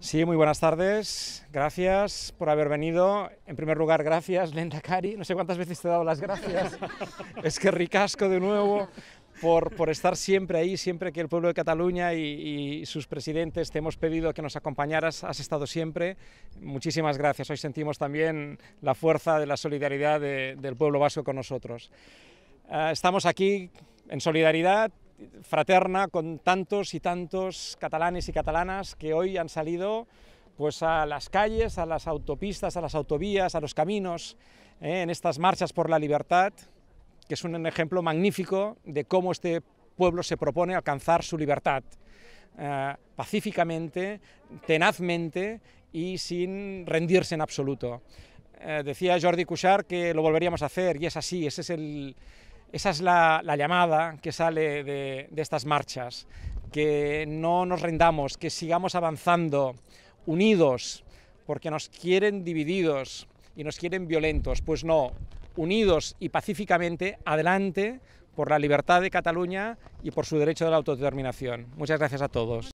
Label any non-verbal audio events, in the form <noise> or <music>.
Sí, muy buenas tardes. Gracias por haber venido. En primer lugar, gracias, Lenda Cari. No sé cuántas veces te he dado las gracias. <laughs> es que ricasco de nuevo. Por, por, estar siempre ahí, siempre que el pueblo de Cataluña y, sus presidentes te hemos pedido que nos acompañaras, has estado siempre. Muchísimas gracias. Hoy sentimos también la fuerza de la solidaridad del pueblo vasco con nosotros. Ah, estamos aquí en solidaridad fraterna con tantos y tantos catalanes y catalanas que hoy han salido pues a las calles, a las autopistas, a las autovías, a los caminos, ¿eh? en estas marchas por la libertad, que es un ejemplo magnífico de cómo este pueblo se propone alcanzar su libertad eh, pacíficamente, tenazmente y sin rendirse en absoluto. Eh, decía Jordi Cuchar que lo volveríamos a hacer y es así, ese es el, esa es la, llamada que sale de, estas marchas, que no nos rendamos, que sigamos avanzando unidos, porque nos quieren divididos y nos quieren violentos. Pues no, unidos y pacíficamente, adelante por la libertad de Cataluña y por su derecho de la autodeterminación. Muchas gracias a todos.